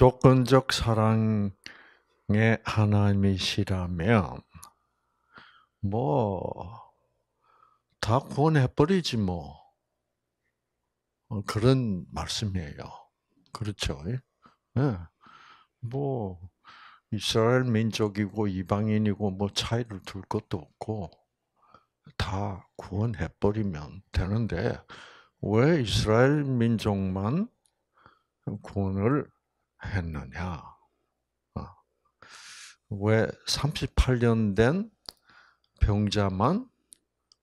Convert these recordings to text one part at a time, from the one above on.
무조건적 사랑의 하나님이시라면 뭐 다 구원해 버리지 뭐, 뭐. 어, 그런 말씀이에요. 그렇죠? 네. 뭐 이스라엘 민족이고 이방인이고 뭐 차이를 둘 것도 없고 다 구원해 버리면 되는데 왜 이스라엘 민족만 구원을 했느냐? 어. 왜 38년 된 병자만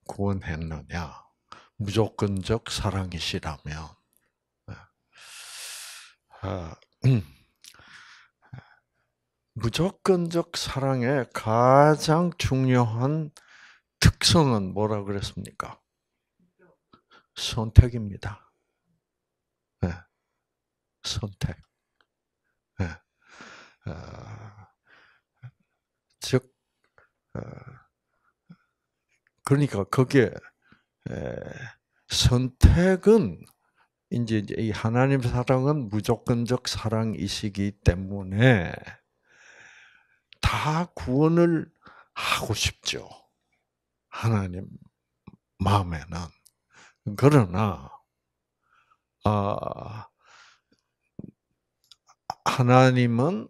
구원했느냐? 무조건적 사랑이시라면. 어. 아, 음. 무조건적 사랑의 가장 중요한 특성은 뭐라 그랬습니까? 선택입니다. 네. 선택. 어, 즉 어, 그러니까 그게 선택은 이제 이 하나님 사랑은 무조건적 사랑이시기 때문에 다 구원을 하고 싶죠. 하나님 마음에는 그러나 아 하나님은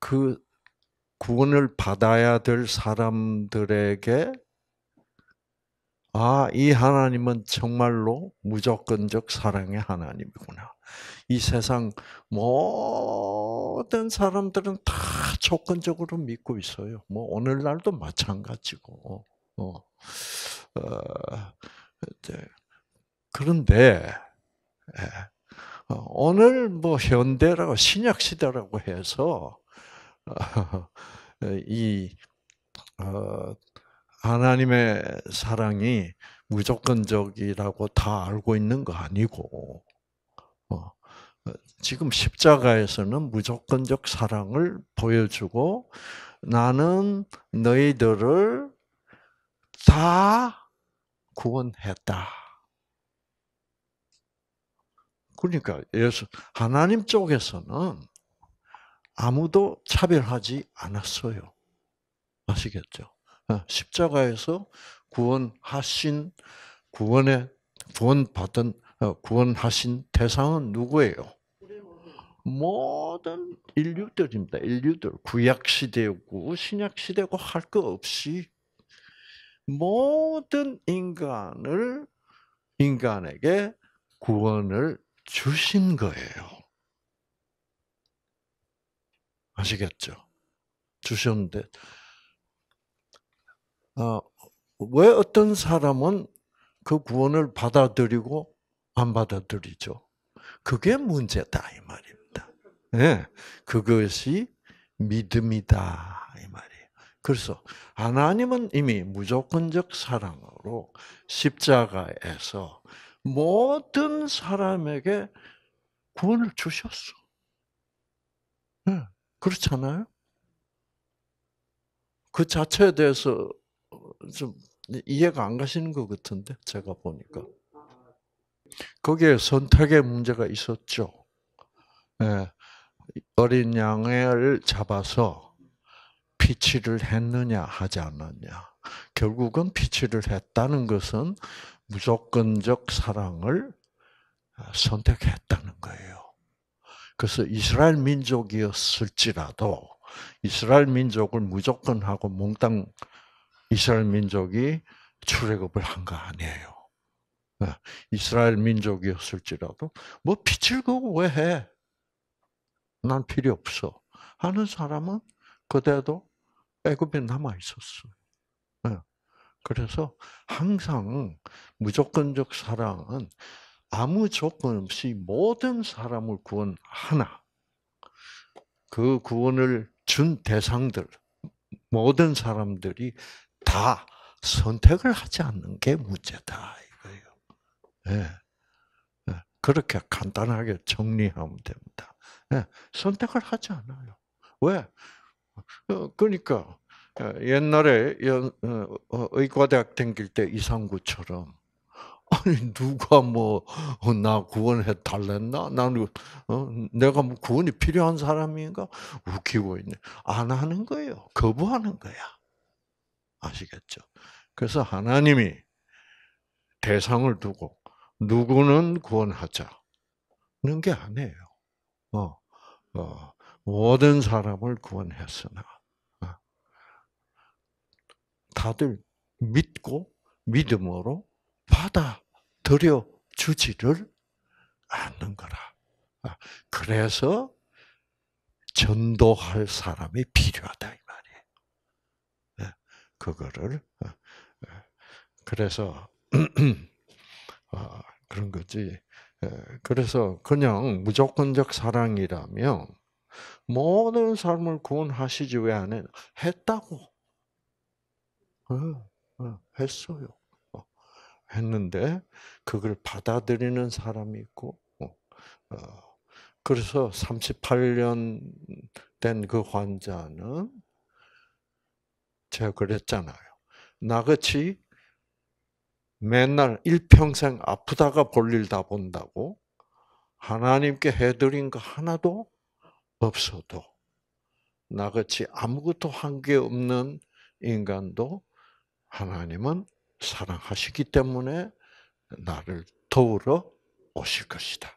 그 구원을 받아야 될 사람들에게 아, 이 하나님은 정말로 무조건적 사랑의 하나님이구나. 이 세상 모든 사람들은 다 조건적으로 믿고 있어요. 뭐 오늘날도 마찬가지고. 어. 어, 어 그런데 예, 어, 오늘 뭐 현대라고 신약 시대라고 해서 어, 이 어, 하나님의 사랑이 무조건적이라고 다 알고 있는 거 아니고 어, 지금 십자가에서는 무조건적 사랑을 보여주고 나는 너희들을 다 구원했다. 그러니까 예수 하나님 쪽에서는 아무도 차별하지 않았어요. 아시겠죠? 어, 십자가에서 구원하신 구원의 구원받은 어, 구원하신 대상은 누구예요? 모든 인류들입니다. 인류들 구약 시대고 신약 시대고 할 것 없이 모든 인간을 인간에게 구원을 주신 거예요. 아시겠죠? 주셨는데, 어, 왜 어떤 사람은 그 구원을 받아들이고 안 받아들이죠? 그게 문제다, 이 말입니다. 네. 그것이 믿음이다, 이 말이에요. 그래서 하나님은 이미 무조건적 사랑으로 십자가에서 모든 사람에게 구원을 주셨어. 네. 그렇잖아요? 그 자체에 대해서 좀 이해가 안 가시는 것 같은데, 제가 보니까. 거기에 선택의 문제가 있었죠. 예, 어린 양을 잡아서 피치를 했느냐, 하지 않았냐. 결국은 피치를 했다는 것은 무조건적 사랑을 선택했다는 거예요. 그래서 이스라엘 민족이었을지라도 이스라엘 민족을 무조건 하고 몽땅 이스라엘 민족이 출애굽을 한 거 아니에요. 네, 이스라엘 민족이었을지라도 뭐 빛을 그거 왜 해? 난 필요 없어. 하는 사람은 그대도 애굽에 남아 있었어. 네, 그래서 항상 무조건적 사랑은 아무 조건 없이 모든 사람을 구원하나 그 구원을 준 대상들 모든 사람들이 다 선택을 하지 않는 게 문제다 이거예요. 네. 그렇게 간단하게 정리하면 됩니다. 네. 선택을 하지 않아요. 왜? 어, 그러니까 어, 옛날에 어, 의과대학 다길 때 이상구처럼 아니 누가 뭐나 어, 구원해 달랬나? 나는 어? 내가 뭐 구원이 필요한 사람인가? 웃기고 있네. 안 하는 거예요. 거부하는 거야. 아시겠죠? 그래서 하나님이 대상을 두고 누구는 구원하자는 게 아니에요. 어, 어, 모든 사람을 구원했으나 어, 다들 믿고 믿음으로 받아들여 주지를 않는 거라. 아, 그래서 전도할 사람이 필요하다 이 말이에요. 예, 그거를 어, 예, 그래서 아, 그런 거지. 예, 그래서 그냥 무조건적 사랑이라면 모든 삶을 구원하시지 왜안 했다고. 어, 어, 했어요. 했는데 그걸 받아들이는 사람이 있고 어, 어, 그래서 38년 된 그 환자는 제가 그랬잖아요. 나같이 맨날 일평생 아프다가 볼 일 다 본다고 하나님께 해드린 거 하나도 없어도 나같이 아무것도 한 게 없는 인간도 하나님은 사랑하시기 때문에 나를 도우러 오실 것이다.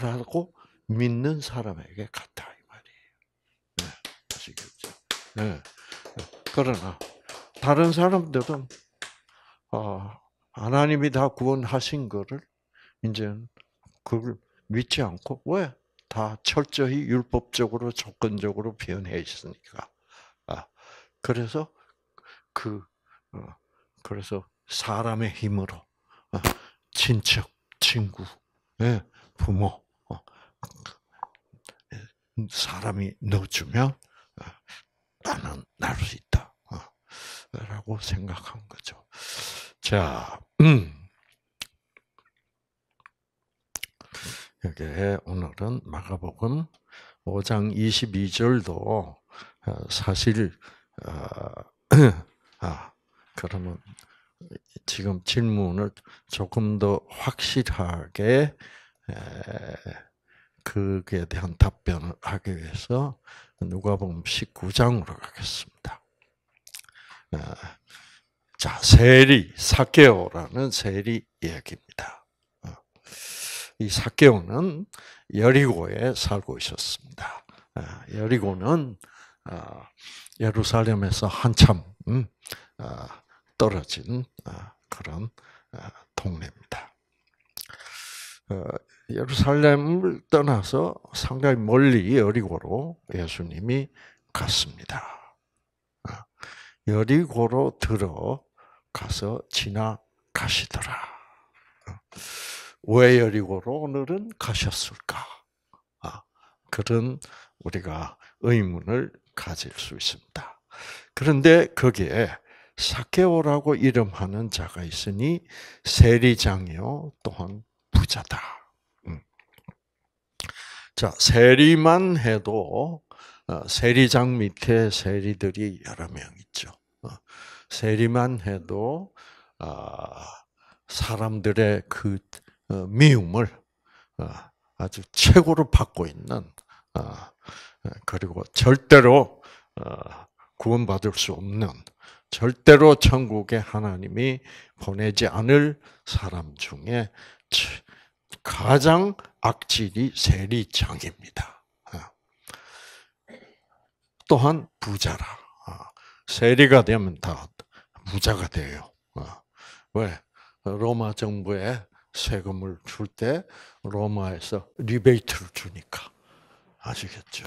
라고 믿는 사람에게 같다. 이 말이에요. 네, 아시겠죠? 네. 그러나, 다른 사람들은, 어, 하나님이 다 구원하신 거를, 이제 그걸 믿지 않고, 왜? 다 철저히 율법적으로, 조건적으로 변해 있으니까. 아, 그래서, 그, 어, 그래서 사람의 힘으로 어, 친척, 친구, 예, 부모, 어, 사람이 넣어주면 어, 나는 날수 있다. 라고 생각한 거죠. 자, 음. 이게 오늘은 마가복음 5장 22절도 사실 아, 그러면 지금 질문을 조금 더 확실하게 그에 대한 답변을 하기 위해서 누가복음 19장으로 가겠습니다. 자, 세리 사케오라는 세리 이야기입니다. 어, 이 사케오는 여리고에 살고 있었습니다. 여리고는 어, 예루살렘에서 한참 음, 어, 떨어진 어, 그런 어, 동네입니다. 어, 예루살렘을 떠나서 상당히 멀리 여리고로 예수님이 갔습니다. 여리고로 들어가서 지나가시더라. 왜 여리고로 오늘은 가셨을까? 아, 그런 우리가 의문을 가질 수 있습니다. 그런데 거기에 사케오라고 이름하는 자가 있으니 세리장이요 또한 부자다. 음. 자 세리만 해도 어, 세리장 밑에 세리들이 여러 명 있죠. 어, 세리만 해도 아, 사람들의 그 어, 미움을 아주 최고로 받고 있는 그리고 절대로 구원받을 수 없는 절대로 천국에 하나님이 보내지 않을 사람 중에 가장 악질이 세리장입니다. 아. 또한 부자라. 아. 세리가 되면 다 부자가 돼요. 아. 왜? 로마 정부에 세금을 줄 때 로마에서 리베이트를 주니까. 아시겠죠?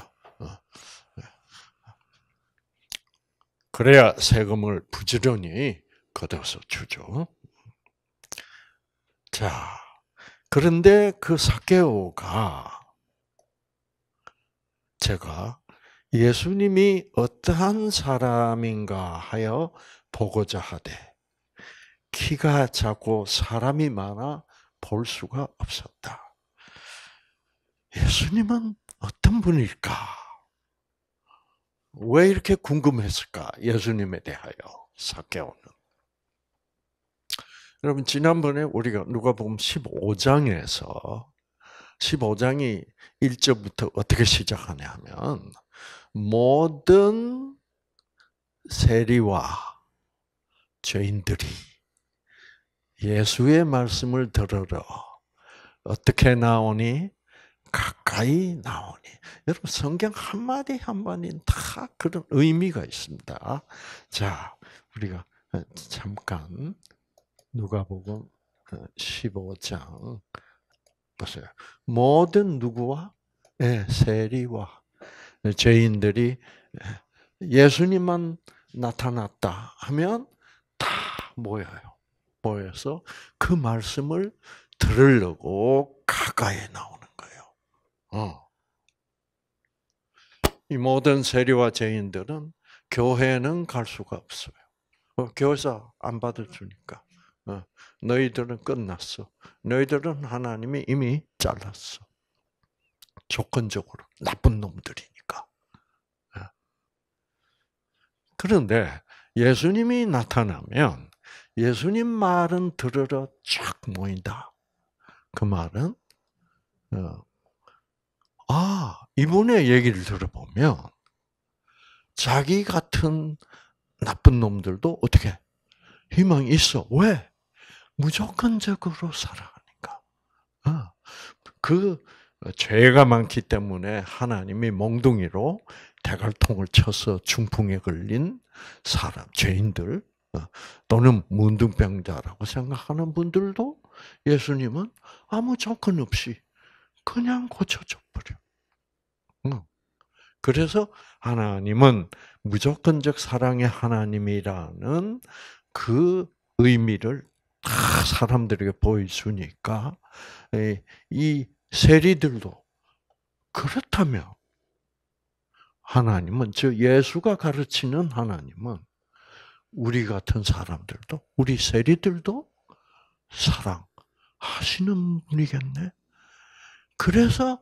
그래야 세금을 부지런히 걷어서 주죠. 자, 그런데 그 사케오가 제가 예수님이 어떠한 사람인가 하여 보고자 하되 키가 작고 사람이 많아 볼 수가 없었다. 예수님은 어떤 분일까? 왜 이렇게 궁금했을까? 예수님에 대하여 사케오는. 여러분 지난번에 우리가 누가복음 15장에서 15장이 1절부터 어떻게 시작하냐 하면 모든 세리와 죄인들이 예수의 말씀을 들으러 어떻게 나오니 가까이 나오니. 여러분 성경 한마디 한마디는 다 그런 의미가 있습니다. 자, 우리가 어, 잠깐 누가복음 15장 어, 보세요. 모든 누구와 예, 세리와 죄인들이 예, 예수님만 나타났다 하면 다 모여요. 모여서 그 말씀을 들으려고 가까이 나오 어. 이 모든 세리와 죄인들은 교회는 갈 수가 없어요. 어, 교사 안 받을 주니까. 어, 너희들은 끝났어. 너희들은 하나님이 이미 잘랐어. 조건적으로 나쁜 놈들이니까. 그런데 예수님이 나타나면 예수님 말은 들으러 쫙 모인다. 그 말은 아, 이분의 얘기를 들어보면 자기 같은 나쁜 놈들도 어떻게 희망이 있어. 왜? 무조건적으로 살아가니까. 아, 그 죄가 많기 때문에 하나님이 몽둥이로 대갈통을 쳐서 중풍에 걸린 사람, 죄인들 어, 또는 문둥병자라고 생각하는 분들도 예수님은 아무 조건 없이 그냥 고쳐줘 버려. 응. 그래서 하나님은 무조건적 사랑의 하나님이라는 그 의미를 다 사람들에게 보여주니까 이 세리들도 그렇다면 하나님은 저 예수가 가르치는 하나님은 우리 같은 사람들도 우리 세리들도 사랑하시는 분이겠네. 그래서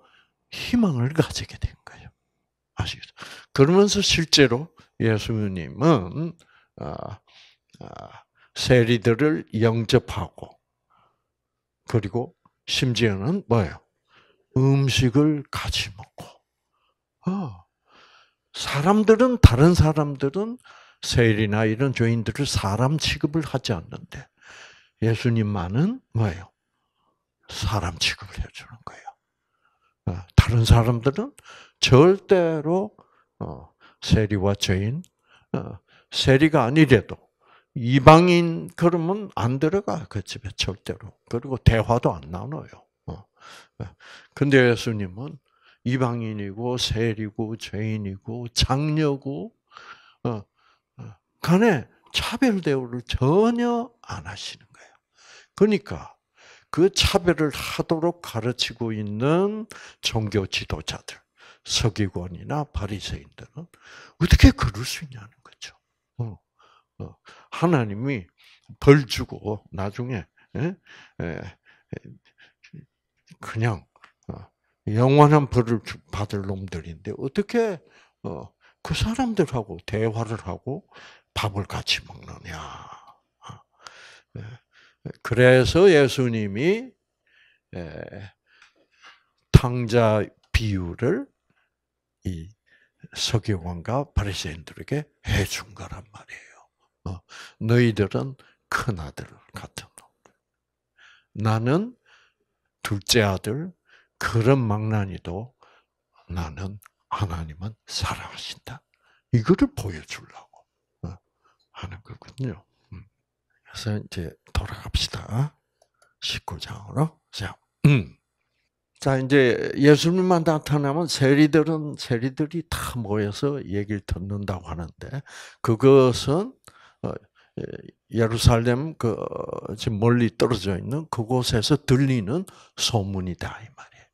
희망을 가지게 된 거예요. 아시겠죠? 그러면서 실제로 예수님은 어, 어, 세리들을 영접하고 그리고 심지어는 뭐예요? 음식을 같이 먹고. 어, 사람들은 다른 사람들은 세일나 이런 죄인들을 사람 취급을 하지 않는데 예수님만은 뭐예요? 사람 취급을 해주는 거예요. 어, 다른 사람들은 절대로 어, 세리와 죄인, 어, 세리가 아니래도 이방인 그러면 안 들어가 그 집에 절대로. 그리고 대화도 안 나눠요. 근데 예수님은 이방인이고 세리고 죄인이고 장녀고 간에 차별 대우를 전혀 안 하시는 거예요. 그러니까 그 차별을 하도록 가르치고 있는 종교 지도자들, 서기관이나 바리새인들은 어떻게 그럴 수 있냐는 거죠. 어, 어. 하나님이 벌 주고 나중에 에? 예? 에, 예, 예, 그냥 어, 영원한 벌을 받을 놈들인데 어떻게 어, 그 사람들하고 대화를 하고 밥을 같이 먹느냐. 아, 그래서 예수님이 예, 탕자 비유를 이 서기관과 바리새인들에게 해준 거란 말이에요. 어, 너희들은 큰 아들 같은 놈. 나는 둘째 아들, 그런 망나니도 나는 하나님은 사랑하신다. 이거를 보여주려고 어, 하는 거거든요. 그래서 이제 돌아갑시다. 19장으로. 자, 음. 자, 이제 예수님만 나타나면 세리들은 세리들이 다 모여서 얘기를 듣는다고 하는데 그것은 어, 예, 예루살렘 그 지금 멀리 떨어져 있는 그곳에서 들리는 소문이다 이 말이에요.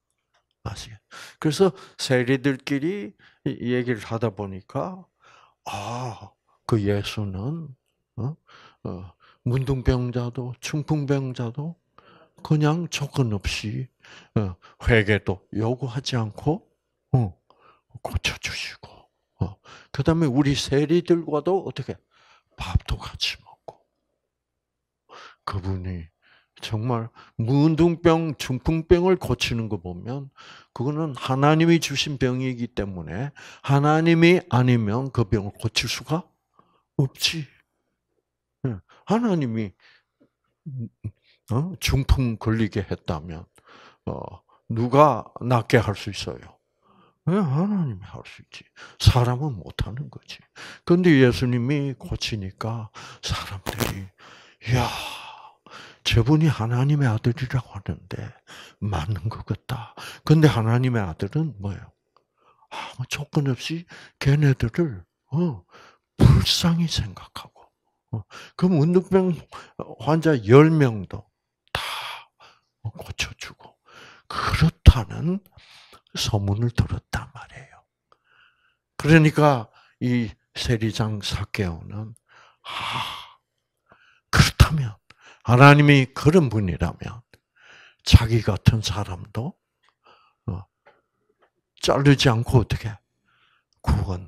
아시겠? 그래서 세리들끼리 얘기를 하다 보니까 아, 그 예수는 어? 어, 문둥병자도 중풍병자도 그냥 조건 없이 어, 회개도 요구하지 않고 어, 고쳐주시고 어, 그 다음에 우리 세리들과도 어떻게 밥도 같이 먹고 그분이 정말 문둥병, 중풍병을 고치는 거 보면 그거는 하나님이 주신 병이기 때문에 하나님이 아니면 그 병을 고칠 수가 없지. 하나님이 어, 중풍 걸리게 했다면 어, 누가 낫게 할 수 있어요? 하나님이 할 수 있지. 사람은 못하는 거지. 근데 예수님이 고치니까 사람들이 야 저분이 하나님의 아들이라고 하는데 맞는 것 같다. 근데 하나님의 아들은 뭐예요? 아무 조건 없이 걔네들을 어, 불쌍히 생각하고 어, 그럼 문둥병 환자 10명도 다 어, 고쳐주고 그렇다는 소문을 들었단 말이에요. 그러니까 이 세리장 사케오는 아, 그렇다면 하나님이 그런 분이라면 자기 같은 사람도 어, 자르지 않고 어떻게 구원해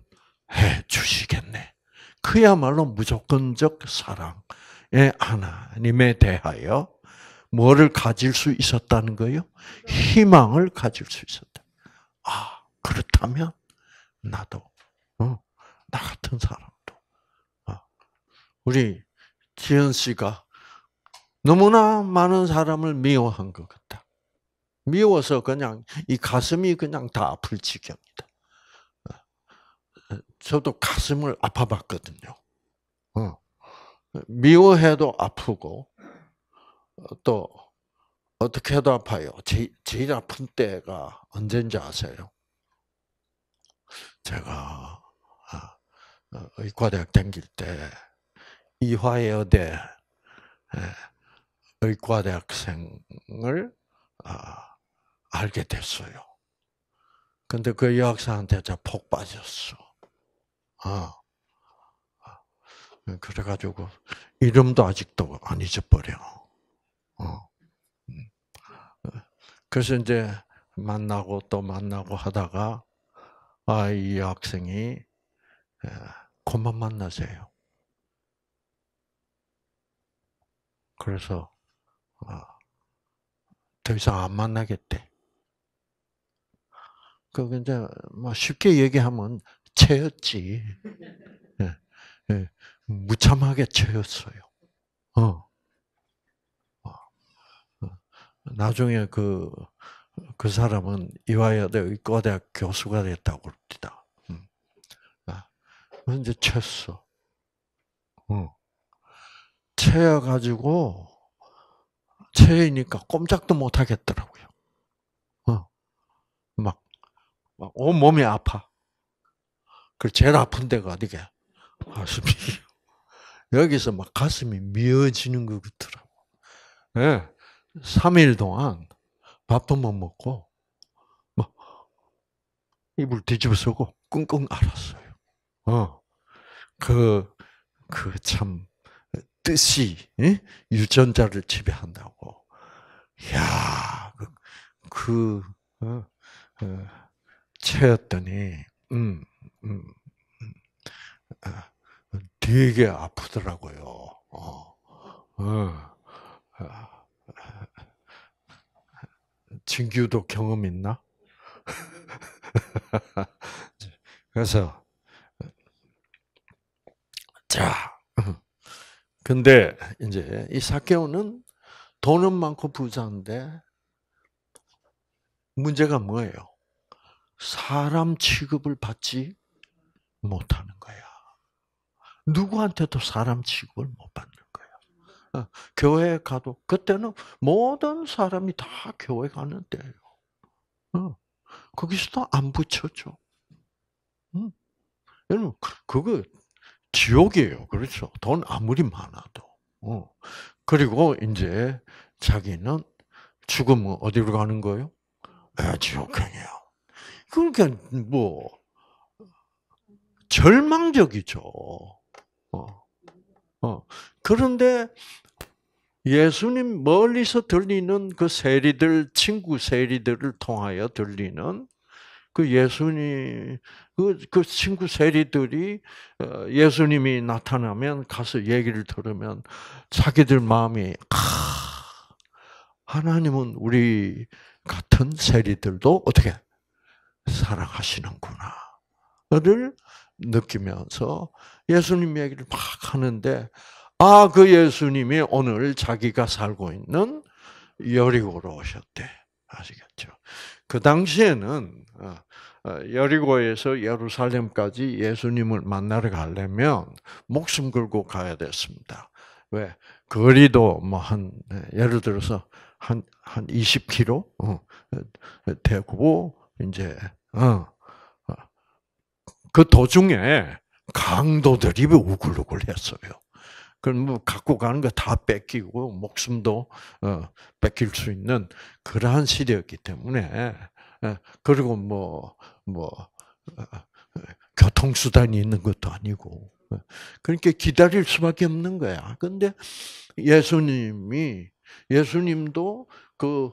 주시겠네. 그야말로 무조건적 사랑의 하나님에 대하여 뭐를 가질 수 있었다는 거요? 예 희망을 가질 수 있었다. 아, 그렇다면 나도 어, 나 같은 사람도 어. 우리 지현 씨가 너무나 많은 사람을 미워한 것 같다. 미워서 그냥 이 가슴이 그냥 다 아플 지경이다. 저도 가슴을 아파봤거든요. 어. 미워해도 아프고 어, 또 어떻게 해도 아파요. 제, 일 아픈 때가 언젠지 아세요? 제가 아, 어, 의과대학 다닐 때 이화여대 예, 의과대학생을 아, 알게 됐어요. 근데 그 여학생한테 제가 폭 빠졌어. 아, 아. 그래가지고, 이름도 아직도 안 잊어버려. 어. 그래서 이제 만나고 또 만나고 하다가, 아, 이 학생이, 곧만 만나세요. 그래서, 아, 더 이상 안 만나겠대. 그, 이제, 뭐, 쉽게 얘기하면, 채였지. 예, 예, 무참하게 채였어요. 어, 어, 어. 나중에 그, 그 사람은 이화여대 의과대학 교수가 됐다고 합니다. 음. 아, 이제 쳤어. 응. 어. 채여가지고, 채이니까 꼼짝도 못 하겠더라고요. 어. 막, 막, 온몸이 아파. 그 제일 아픈 데가 어디게? 가슴이. 여기서 막 가슴이 미어지는 것 같더라고. 예. 3일 동안 밥도 못 먹고, 막, 입을 뒤집어 쓰고, 끙끙 앓았어요. 어. 그, 그 참, 뜻이, 예? 유전자를 지배한다고. 야 그, 그 어, 어, 채였더니, 음. 음, 음. 아, 되게 아프더라고요. 어. 어. 아. 진규도 경험 있나? 그래서 자, 근데 이제 이 사케오는 돈은 많고 부자인데 문제가 뭐예요? 사람 취급을 받지 못하는 거야. 누구한테도 사람 취급을 못 받는 거야. 어, 교회 가도 그때는 모든 사람이 다 교회 가는 데예요. 어, 거기서도 안 붙여줘. 여러분 그, 그거 지옥이에요. 그렇죠? 돈 아무리 많아도. 어. 그리고 이제 자기는 죽으면 어디로 가는 거예요? 아, 지옥행이요. 그러니까 뭐 절망적이죠. 어. 어. 그런데 예수님 멀리서 들리는 그 세리들, 친구 세리들을 통하여 들리는 그 예수님, 그, 그 친구 세리들이 어, 예수님이 나타나면 가서 얘기를 들으면 자기들 마음이, 아, 하나님은 우리 같은 세리들도 어떻게 사랑하시는구나. 를 느끼면서 예수님 얘기를 막 하는데 아 그 예수님이 오늘 자기가 살고 있는 여리고로 오셨대 아시겠죠? 그 당시에는 어, 어, 여리고에서 예루살렘까지 예수님을 만나러 가려면 목숨 걸고 가야 됐습니다. 왜 거리도 뭐한 네, 예를 들어서 한 한 20km 어, 되고 이제 어, 그 도중에 강도들이 우글우글 했어요. 그럼 뭐 갖고 가는 거 다 뺏기고 목숨도 어, 뺏길 수 있는 그러한 시대였기 때문에 어, 그리고 뭐뭐 뭐, 뭐 어, 교통수단이 있는 것도 아니고 그러니까 기다릴 수밖에 없는 거야. 근데 예수님이 예수님도 그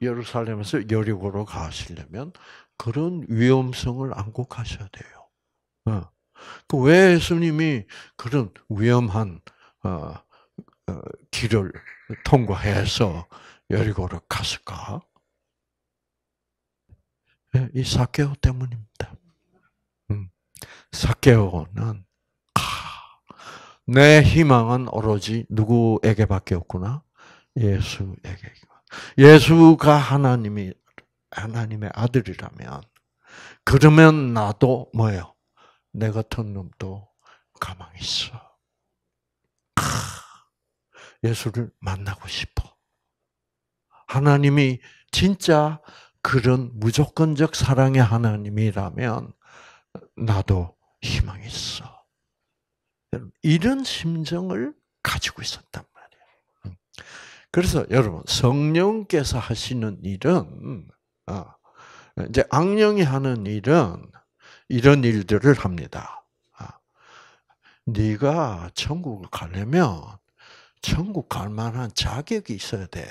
예루살렘에서 여리고로 가시려면 그런 위험성을 안고 가셔야 돼요. 어. 그왜 예수님이 그런 위험한 어, 어, 길을 통과해서 여리고로 갔을까? 예, 이 사케오 때문입니다. 음. 사케오는 아, 내 희망은 오로지 누구에게밖에 없구나. 예수에게. 예수가 하나님이 하나님의 아들이라면 그러면 나도 뭐예요? 내 같은 놈도 가만히 있어. 크, 예수를 만나고 싶어. 하나님이 진짜 그런 무조건적 사랑의 하나님이라면 나도 희망이 있어. 이런 심정을 가지고 있었단 말이에 음. 그래서 여러분 성령께서 하시는 일은 어, 이제 악령이 하는 일은 이런 일들을 합니다. 아, 네가 천국을 가려면 천국 갈 만한 자격이 있어야 돼.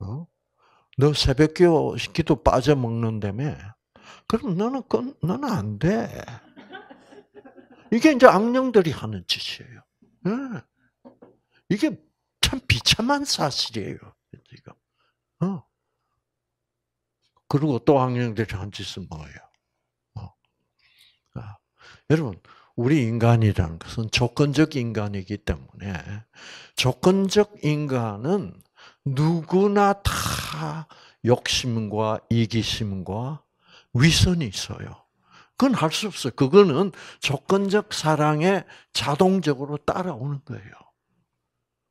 어? 너 새벽기도 기도 빠져먹는다며? 그럼 너는 그, 너는 안 돼. 이게 이제 악령들이 하는 짓이에요. 네. 이게 참 비참한 사실이에요. 지금. 어. 그리고 또 악령들이 한 짓은 뭐예요? 여러분, 우리 인간이라는 것은 조건적 인간이기 때문에 조건적 인간은 누구나 다 욕심과 이기심과 위선이 있어요. 그건 할 수 없어요. 그거는 조건적 사랑에 자동적으로 따라오는 거예요.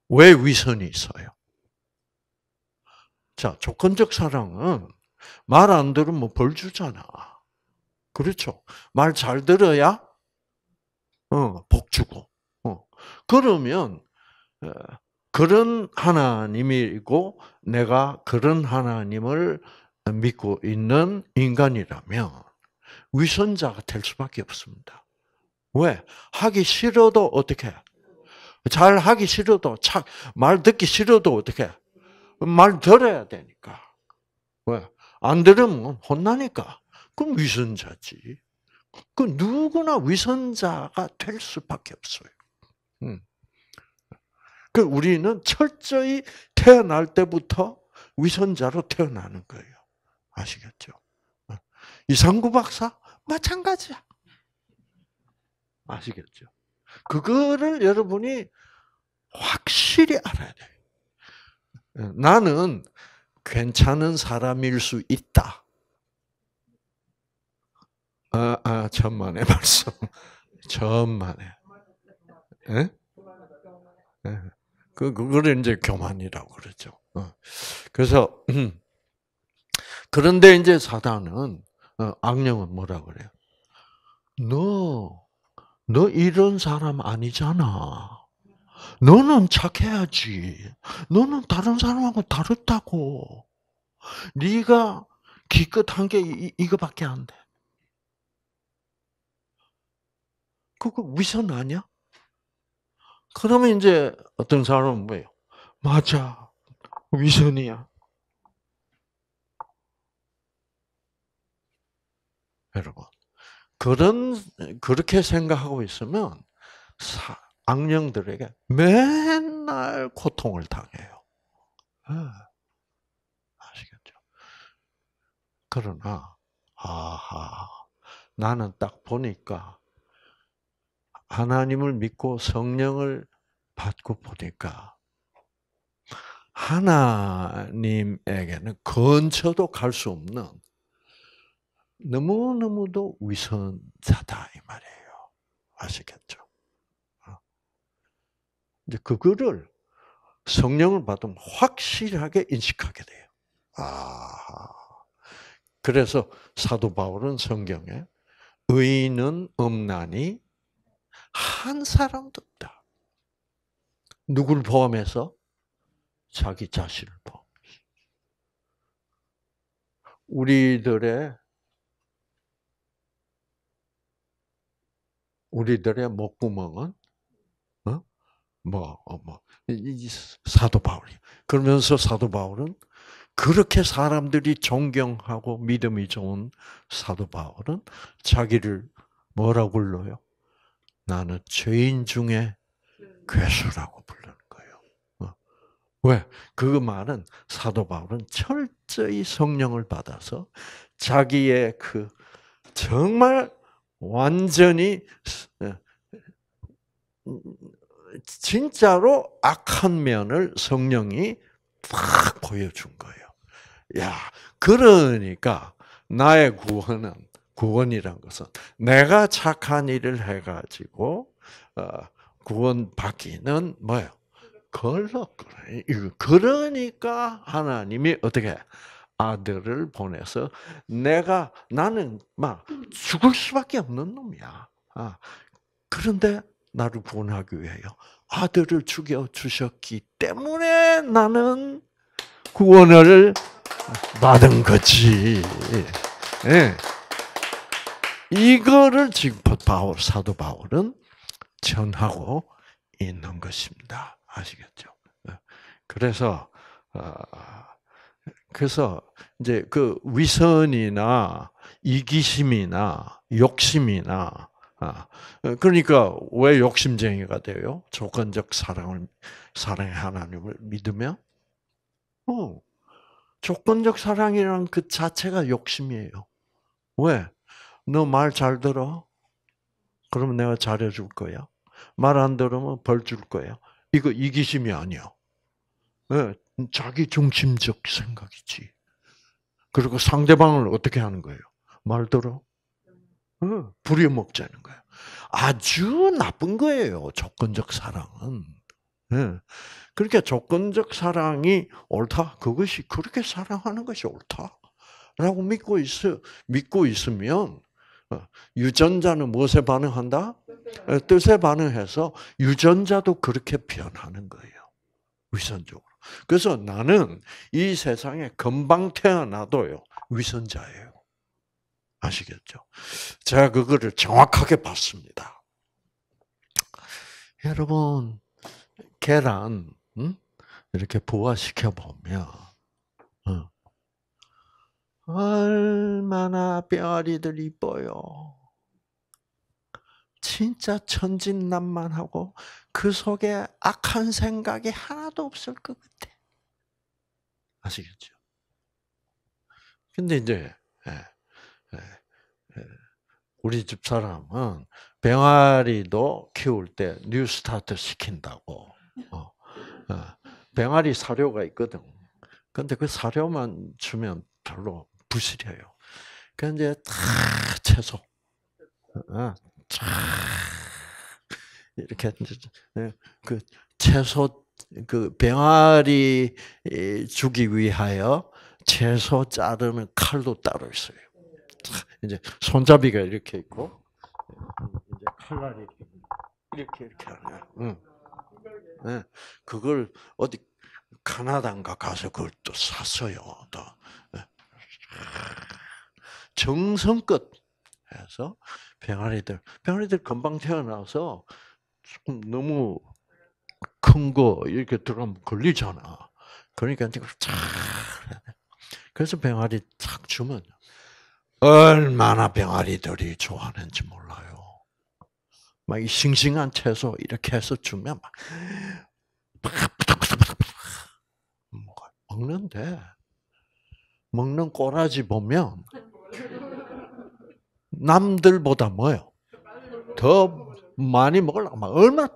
왜 위선이 있어요? 자, 조건적 사랑은 말 안 들으면 뭐 벌 주잖아. 그렇죠. 말 잘 들어야 어, 복 주고. 어. 그러면 어, 그런 하나님이고 내가 그런 하나님을 믿고 있는 인간이라면 위선자가 될 수밖에 없습니다. 왜? 하기 싫어도 어떻게? 잘 하기 싫어도 착, 말 듣기 싫어도 어떻게? 말 들어야 되니까. 왜? 안 들으면 혼나니까. 그럼 위선자지. 그 누구나 위선자가 될 수밖에 없어요. 음. 그 우리는 철저히 태어날 때부터 위선자로 태어나는 거예요. 아시겠죠? 어. 이상구 박사 마찬가지야. 아시겠죠? 그거를 여러분이 확실히 알아야 돼 어, 나는 괜찮은 사람일 수 있다. 아, 아, 천만의 말씀. 천만의. 예? 예. 그, 그거 이제 교만이라고 그러죠. 어. 그래서, 음. 그런데 이제 사단은, 어, 악령은 뭐라 그래요? 너, 너 이런 사람 아니잖아. 너는 착해야지. 너는 다른 사람하고 다르다고. 네가 기껏한 게 이, 이거밖에 안 돼. 그거 위선 아니야? 그러면 이제 어떤 사람은 뭐예요? 맞아. 위선이야. 여러분. 그런, 그렇게 생각하고 있으면 사, 악령들에게 맨날 고통을 당해요. 예. 아시겠죠? 그러나, 아하, 나는 딱 보니까 하나님을 믿고 성령을 받고 보니까 하나님에게는 근처도 갈 수 없는 너무너무도 위선자다 이 말이에요. 아시겠죠? 어. 이제 그거를 성령을 받으면 확실하게 인식하게 돼요. 아. 그래서 사도 바울은 성경에 의인은 없나니 한 사람도 없다. 누구 포함해서? 자기 자신을 포함 우리들의 우리들의 목구멍은 어? 뭐, 어, 뭐. 사도 바울이. 그러면서 사도 바울은 그렇게 사람들이 존경하고 믿음이 좋은 사도 바울은 자기를 뭐라고 불러요? 나는 죄인 중에 음. 괴수라고 부르는 거예요. 어. 왜? 그 말은 사도 바울은 철저히 성령을 받아서 자기의 그 정말 완전히 어, 진짜로 악한 면을 성령이 딱 보여준 거예요. 야, 그러니까 나의 구원은 구원이란 것은 내가 착한 일을 해가지고 어, 구원 받기는 뭐예요? 걸럭거려. 그러니까 하나님이 어떻게 아들을 보내서 내가 나는 막 죽을 수밖에 없는 놈이야. 아, 그런데 나를 구원하기 위해여 아들을 죽여 주셨기 때문에 나는 구원을 받은 거지. 네. 이거를 지금 바울, 사도 바울은 전하고 있는 것입니다. 아시겠죠? 예. 그래서, 아, 그래서 이제 그 위선이나 이기심이나 욕심이나 아, 그러니까 왜 욕심쟁이가 돼요? 조건적 사랑을 사랑의 하나님을 믿으면 어, 조건적 사랑이란 그 자체가 욕심이에요. 왜? 너말잘 들어? 그러 내가 잘해줄 거야. 말 안 들으면 벌 줄 거야. 이거 이기심이 아니야. 네, 자기 중심적 생각이지. 그리고 상대방을 어떻게 하는 거예요? 말 들어? 네, 부려먹자는 거예 아주 나쁜 거예요. 조건적 사랑은. 네. 그러니 조건적 사랑이 옳다. 그것이 그렇게 사랑하는 것이 옳다라고 믿고 있어 믿고 있으면 어, 유전자는 무엇에 반응한다? 어, 뜻에 반응해서 유전자도 그렇게 변하는 거예요. 위선적으로. 그래서 나는 이 세상에 금방 태어나도요, 위선자예요. 아시겠죠? 제가 그거를 정확하게 봤습니다. 여러분, 계란, 음? 이렇게 부화시켜 보면, 어, 얼마나 뼈아리들 이뻐요. 진짜 천진난만하고 그 속에 악한 생각이 하나도 없을 것 같아. 아시겠죠? 근데 이제 예, 예, 예. 우리 집 사람은 병아리도 키울 때 뉴스타트 시킨다고. 어, 어, 병아리 사료가 있거든. 근데 그 사료만 주면 별로 부실해요. 그 그러니까 이제 다 채소, 아, 이렇게 네, 그 채소 그 병아리 주기 위하여 채소 자르는 칼도 따로 있어요. 이제 손잡이가 이렇게 있고 이제 칼날이 이렇게 이렇게 하네 응. 네. 그걸 어디 카나다인가 가서 그걸 또 샀어요. 또 네. 정성껏 해서 병아리들 병아리들 금방 태어나서 조금 너무 큰 거 이렇게 들어가면 걸리잖아. 그러니까 이제 그래서 병아리 착 주면 얼마나 병아리들이 좋아하는지 몰라요. 막 이 싱싱한 채소 이렇게 해서 주면 막 먹는데 먹는 꼬라지 보면 남들보다 뭐요? 더 많이 먹으려고 막 얼마나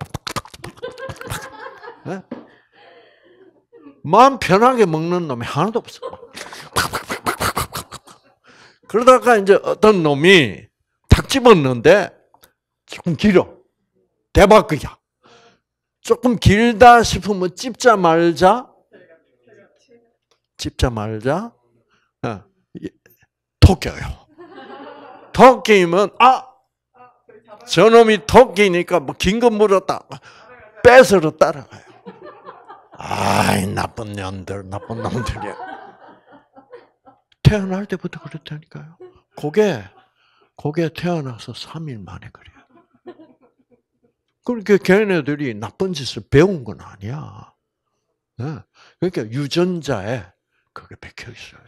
마음 편하게 먹는 놈이 하나도 없어. 그러다가 이제 어떤 놈이 탁 집었는데 조금 길어. 대박이야. 조금 길다 싶으면 찝자 말자. 찝자 말자. 토끼예요. 어, 토끼면 아 저놈이 토끼니까 뭐 긴건 물었다 뺏으러 따라가요. 아이 나쁜 년들 나쁜 놈들이야. 태어날 때부터 그랬다니까요. 그게 그게 태어나서 3일 만에 그래요. 그러니까 걔네들이 나쁜 짓을 배운 건 아니야. 어? 그러니까 유전자에 그게 박혀 있어요.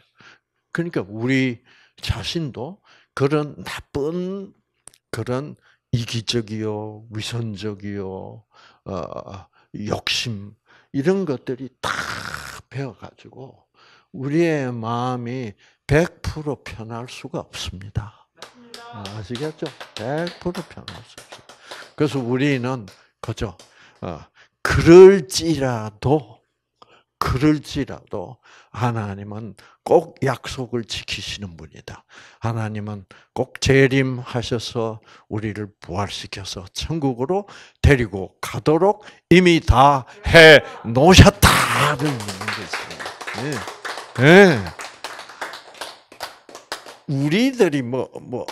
그러니까 우리 자신도 그런 나쁜 그런 이기적이요, 위선적이요, 어, 욕심 이런 것들이 다배워가지고 우리의 마음이 100% 편할 수가 없습니다. 습니다 아시겠죠? 100% 편할 수 없어요. 그래서 우리는 그죠? 어, 그럴지라도 그럴지라도 하나님은 꼭 약속을 지키시는 분이다. 하나님은 꼭 재림하셔서 우리를 부활시켜서 천국으로 데리고 가도록 이미 다 해 놓으셨다를 믿는 거 예. 예. 우리들이 뭐, 뭐,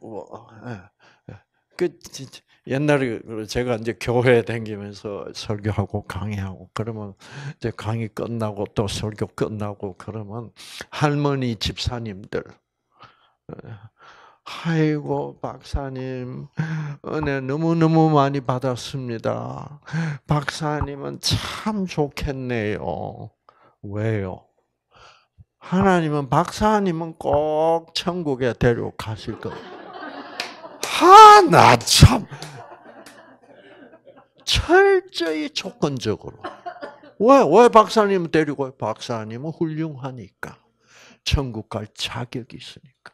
뭐, 예. 그, 진 옛날에 제가 이제 교회 에 다니면서 설교하고 강의하고 그러면 이제 강의 끝나고 또 설교 끝나고 그러면 할머니 집사님들 어, 아이고 박사님 은혜 너무너무 많이 받았습니다. 박사님은 참 좋겠네요. 왜요? 하나님은 박사님은 꼭 천국에 데려가실 거예요. 하나 참. 철저히 조건적으로. 왜, 왜 박사님 데리고 박사님은 훌륭하니까. 천국 갈 자격이 있으니까.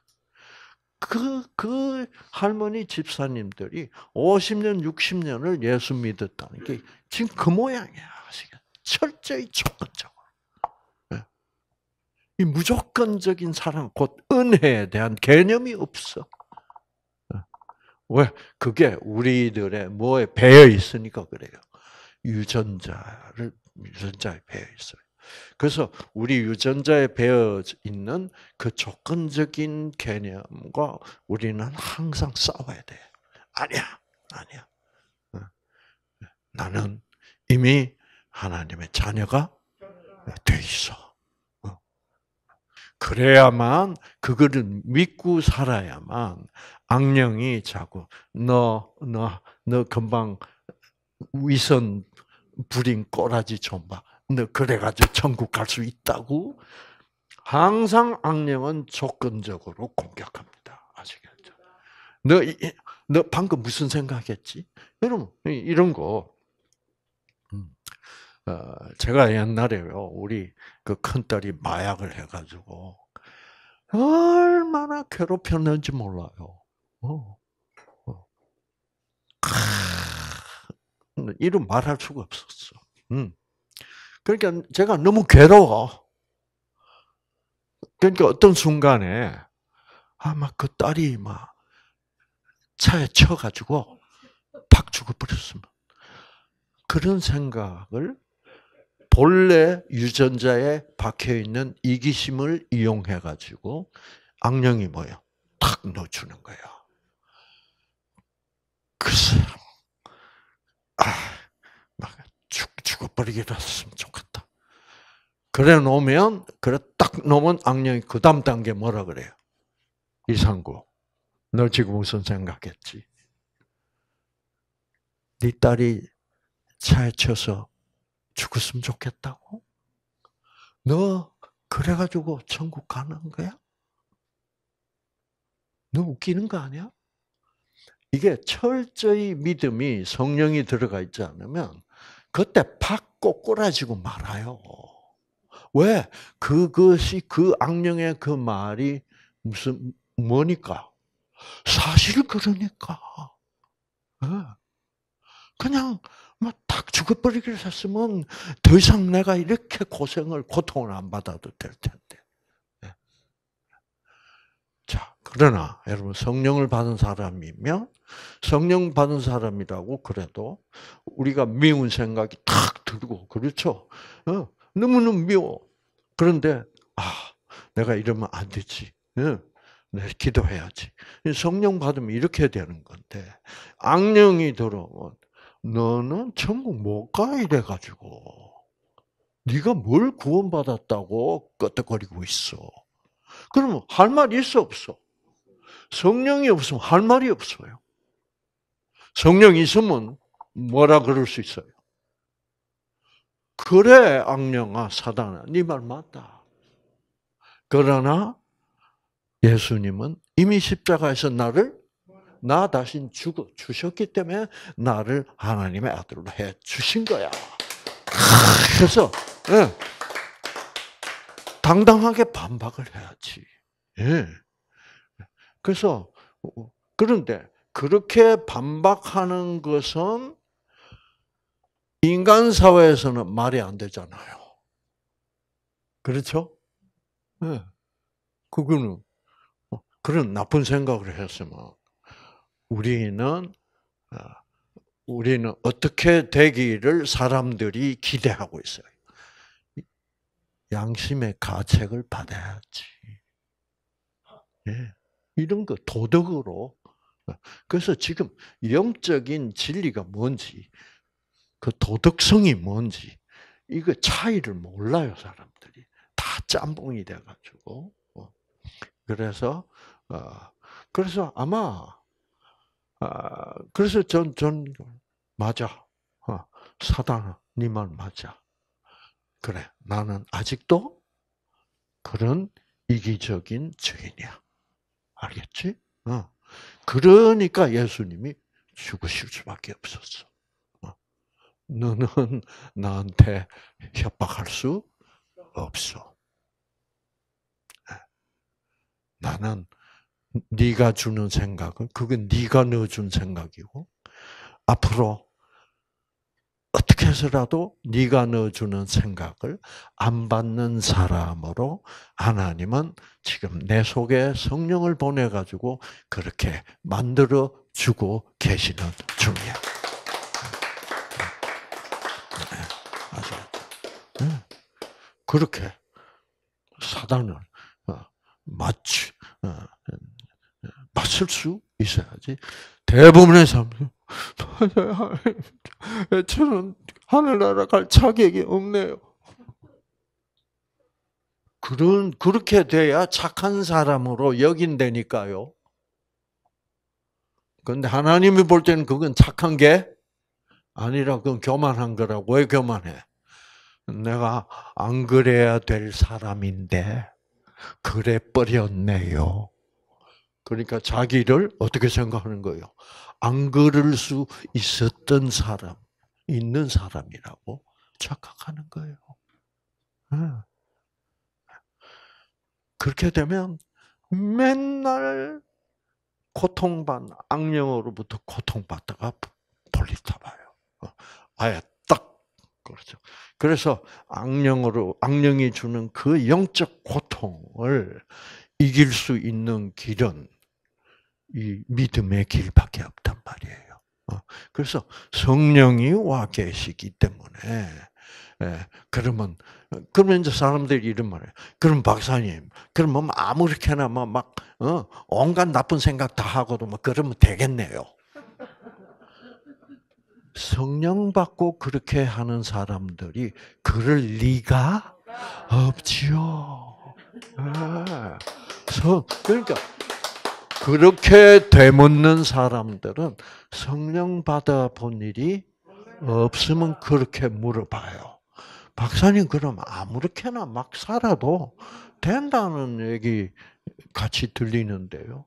그, 그 할머니 집사님들이 50년, 60년을 예수 믿었다는 게 지금 그 모양이야. 지금. 철저히 조건적으로. 예. 이 무조건적인 사랑, 곧 은혜에 대한 개념이 없어. 왜? 그게 우리들의 뭐에 배어 있으니까 그래요. 유전자를 유전자에 배어 있어요. 그래서 우리 유전자에 배어 있는 그 조건적인 개념과 우리는 항상 싸워야 돼. 아니야, 아니야. 어. 나는 이미 하나님의 자녀가 돼 있어. 그래야만 그거를 믿고 살아야만 악령이 자꾸 너너 너 금방 위선 부린 꼬라지 좀 봐. 너 그래가지고 천국 갈 수 있다고 항상 악령은 조건적으로 공격합니다. 아시겠죠? 너, 너 방금 무슨 생각했지? 여러분, 이런 거, 어, 제가 옛날에요, 우리 그 큰딸이 마약을 해가지고, 얼마나 괴롭혔는지 몰라요. 어. 어. 이름 말할 수가 없었어. 음. 그러니까 제가 너무 괴로워. 그러니까 어떤 순간에 아마 그 딸이 막 차에 쳐가지고 팍 죽어버렸으면 그런 생각을 본래 유전자에 박혀 있는 이기심을 이용해 가지고 악령이 뭐예요? 탁 넣어주는 거예요. 글쎄, 그 아, 막 죽, 죽어버리겠으면 좋겠다. 그래 놓으면, 그래 딱 놓으면 악령이 그 다음 단계 뭐라 그래요? 이상구, 너 지금 무슨 생각했지? 네 딸이 차에 쳐서 죽었으면 좋겠다고? 너 그래가지고 천국 가는 거야? 너 웃기는 거 아니야? 이게 철저히 믿음이 성령이 들어가 있지 않으면 그때 팍 꼬꾸라지고 말아요. 왜? 그것이 그 악령의 그 말이 무슨 뭐니까? 사실 그러니까. 예. 그냥 딱 뭐 죽어버리기를 했으면 더 이상 내가 이렇게 고생을, 고통을 안 받아도 될 텐데. 예. 자, 그러나 여러분 성령을 받은 사람이면 성령 받은 사람이라고 그래도 우리가 미운 생각이 탁 들고 그렇죠. 어, 너무너무 미워. 그런데 아, 내가 이러면 안 되지. 어, 내 기도해야지. 성령 받으면 이렇게 되는 건데 악령이 들어오면 너는 천국 못가 이래 가지고 네가 뭘 구원받았다고 끄떡거리고 있어. 그러면 할 말이 있어 없어? 성령이 없으면 할 말이 없어요. 성령이 있으면 뭐라 그럴 수 있어요? 그래 악령아 사단아 네 말 맞다. 그러나 예수님은 이미 십자가에서 나를 나 대신 주, 주셨기 때문에 나를 하나님의 아들로 해 주신 거야. 그래서 예. 당당하게 반박을 해야지. 예. 그래서 어, 어, 그런데 그렇게 반박하는 것은 인간 사회에서는 말이 안 되잖아요. 그렇죠? 예. 그거는 어, 그런 나쁜 생각을 했으면 우리는 어, 우리는 어떻게 되기를 사람들이 기대하고 있어요. 양심의 가책을 받아야지. 예. 이런 거 도덕으로. 그래서 지금 영적인 진리가 뭔지, 그 도덕성이 뭔지, 이거 차이를 몰라요, 사람들이. 다 짬뽕이 돼가지고. 어, 그래서, 어, 그래서 아마 아, 그래서 전, 전, 맞아. 어, 사단아, 네 말 맞아. 그래, 나는 아직도 그런 이기적인 죄인이야. 알겠지? 어. 그러니까 예수님이 죽으실 수밖에 없었어. 어. 너는 나한테 협박할 수 없어. 예. 나는 네가 주는 생각은 그게 네가 넣어준 생각이고 앞으로 어떻게 해서라도 네가 넣어주는 생각을 안 받는 사람으로 하나님은 지금 내 속에 성령을 보내 가지고 그렇게 만들어 주고 계시는 중이야. 네, 아 네, 그렇게 사단을 마치 어, 맞을 수 있어야지. 대부분의 사람들, 저는 하늘나라 갈 자격이 없네요. 그런, 그렇게 돼야 착한 사람으로 여긴다니까요. 근데 하나님이 볼 때는 그건 착한 게 아니라 그건 교만한 거라고. 왜 교만해? 내가 안 그래야 될 사람인데, 그래 버렸네요. 그러니까 자기를 어떻게 생각하는 거예요? 안 그럴 수 있었던 사람, 있는 사람이라고 착각하는 거예요. 예. 그렇게 되면 맨날 고통받, 악령으로부터 고통받다가 돌리타봐요. 어, 아예 딱, 그렇죠. 그래서 악령으로, 악령이 주는 그 영적 고통을 이길 수 있는 길은 이 믿음의 길밖에 없단 말이에요. 어, 그래서 성령이 와 계시기 때문에 예, 그러면 그러면 이제 사람들이 이런 말이에요. 그럼 박사님, 그러면 뭐 아무렇게나 뭐 막 어, 온갖 나쁜 생각 다 하고도 막 뭐 그러면 되겠네요. 성령 받고 그렇게 하는 사람들이 그럴 리가 없지요. 네. 성, 그러니까 그렇게 되묻는 사람들은 성령 받아본 일이 없으면 그렇게 물어봐요. 박사님 그럼 아무렇게나 막 살아도 된다는 얘기 같이 들리는데요.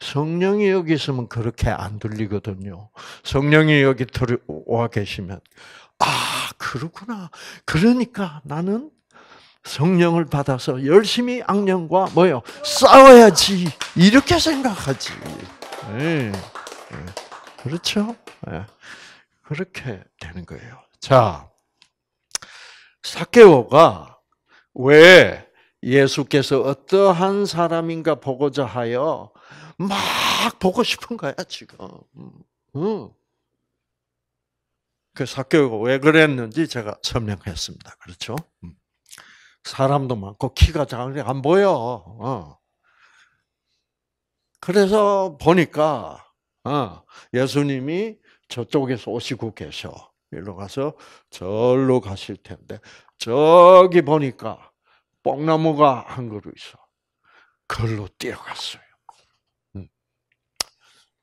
성령이 여기 있으면 그렇게 안 들리거든요. 성령이 여기 들어와 계시면 아 그렇구나. 그러니까 나는 성령을 받아서 열심히 악령과 뭐요 싸워야지 이렇게 생각하지. 예, 예. 그렇죠? 예. 그렇게 되는 거예요. 자, 사케오가 왜 예수께서 어떠한 사람인가 보고자 하여 막 보고 싶은 거야 지금. 음, 음. 그 사케오가 왜 그랬는지 제가 설명했습니다. 그렇죠? 음. 사람도 많고 키가 작은데 안 보여. 어. 그래서 보니까 어, 예수님이 저쪽에서 오시고 계셔. 일로 가서 절로 가실 텐데 저기 보니까 뽕나무가 한 그루 있어. 그 걸로 뛰어갔어요. 음.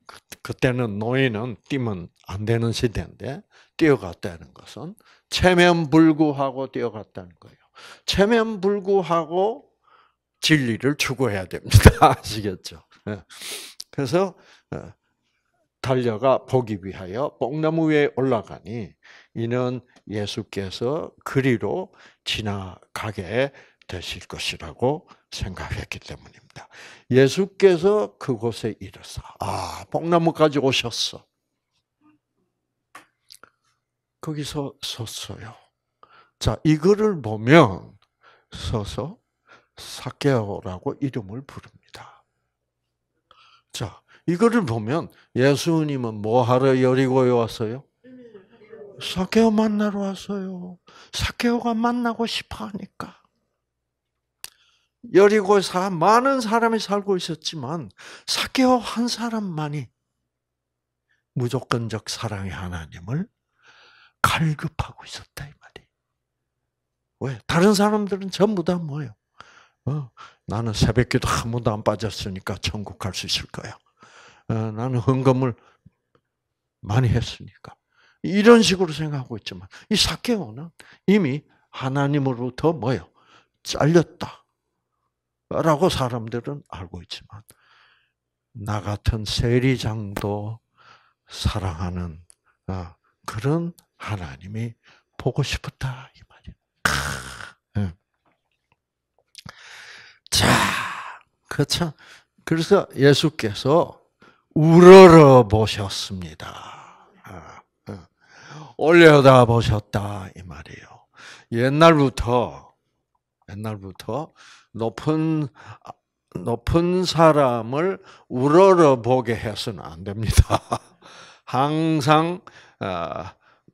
그, 그때는 노인은 뛰면 안 되는 시대인데 뛰어갔다는 것은 체면 불구하고 뛰어갔다는 거예요. 체면 불구하고 진리를 추구해야 됩니다. 아시겠죠? 예. 그래서 어, 달려가 보기 위하여 뽕나무 위에 올라가니 이는 예수께서 그리로 지나가게 되실 것이라고 생각했기 때문입니다. 예수께서 그곳에 이르사 아 뽕나무까지 오셨어. 거기서 섰어요. 자, 이거를 보면 서서 사케오라고 이름을 부릅니다. 자, 이거를 보면 예수님은 뭐 하러 여리고에 왔어요? 사케오 만나러 왔어요. 사케오가 만나고 싶어 하니까. 여리고 사 많은 사람이 살고 있었지만, 사케오 한 사람만이 무조건적 사랑의 하나님을 갈급하고 있었다. 왜? 다른 사람들은 전부 다 뭐예요? 어, 나는 새벽기도 한 번도 안 빠졌으니까 천국 갈 수 있을 거야. 어, 나는 헌금을 많이 했으니까. 이런 식으로 생각하고 있지만 이 사케오는 이미 하나님으로부터 뭐요? 잘렸다. 라고 사람들은 알고 있지만 나 같은 세리장도 사랑하는 어, 그런 하나님이 보고 싶었다. 자, 그렇죠. 그래서 예수께서 우러러 보셨습니다. 아, 어. 올려다 보셨다 이 말이에요. 옛날부터 옛날부터 높은 높은 사람을 우러러 보게 해서는 안 됩니다. 항상 어,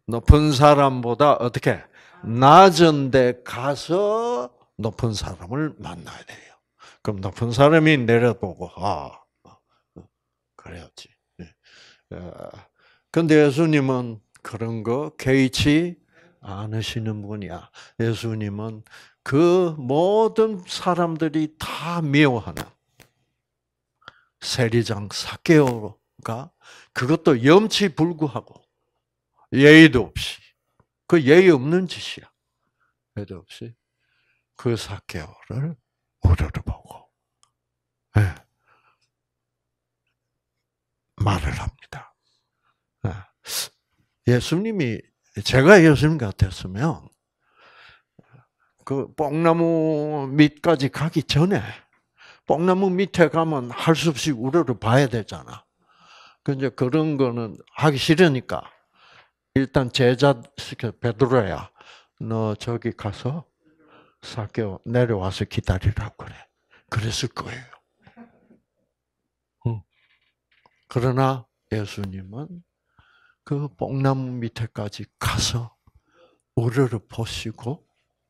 높은 사람보다 어떻게 낮은데 가서 높은 사람을 만나야 돼요. 그럼 높은 사람이 내려보고 아 뭐, 어, 그래야지. 예. 아, 근데 예수님은 그런 거 개의치 않으시는 분이야. 예수님은 그 모든 사람들이 다 미워하는 세리장 사케오가 그것도 염치 불구하고 예의도 없이 그 예의 없는 짓이야. 예의도 없이 그 사케오를 우러러보고 네. 예, 말을 합니다. 네. 예수님이 제가 예수님 같았으면 그 뽕나무 밑까지 가기 전에 뽕나무 밑에 가면 할 수 없이 우러러 봐야 되잖아. 근데 그 그런 거는 하기 싫으니까 일단 제자 시켜 그러니까 베드로야 너 저기 가서 사케 내려와서 기다리라고 그래. 그랬을 거예요. 그러나 예수님은 그 뽕나무 밑에까지 가서 우르르 보시고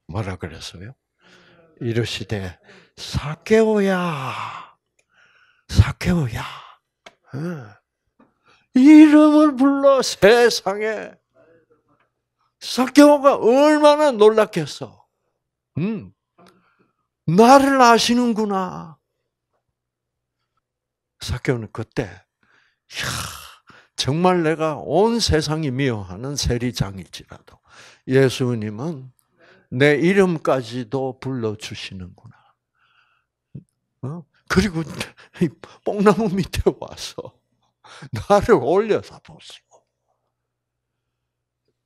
뭐라 그랬어요? 이러시되 사케오야 사케오야 이름을 불러 세상에 사케오가 얼마나 놀랐겠어. 음, 나를 아시는구나. 사교는 그때, 이야, 정말 내가 온 세상이 미워하는 세리장일지라도 예수님은 내 이름까지도 불러주시는구나. 어? 그리고 뽕나무 밑에 와서 나를 올려다 보세요.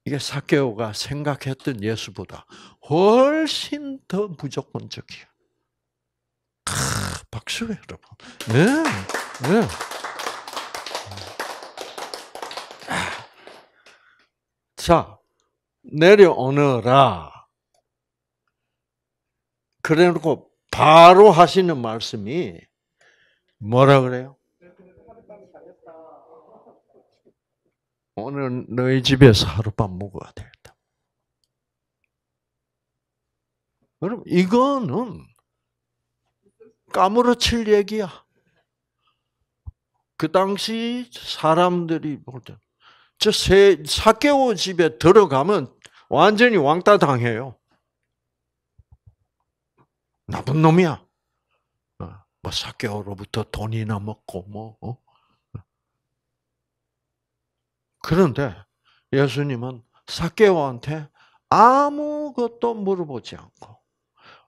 이게 사케오가 생각했던 예수보다 훨씬 더 무조건적이야. 아, 박수 여러분. 네, 네. 자 내려오너라. 그래놓고 바로 하시는 말씀이 뭐라 그래요? 오늘 너희 집에서 하룻밤 묵어야 되겠다. 여러분, 이거는 까무러칠 얘기야. 그 당시 사람들이 볼 때, 저 세, 사개오 집에 들어가면 완전히 왕따 당해요. 나쁜 놈이야. 어, 뭐 사개오로부터 돈이나 먹고 뭐 어? 그런데 예수님은 사케오한테 아무것도 물어보지 않고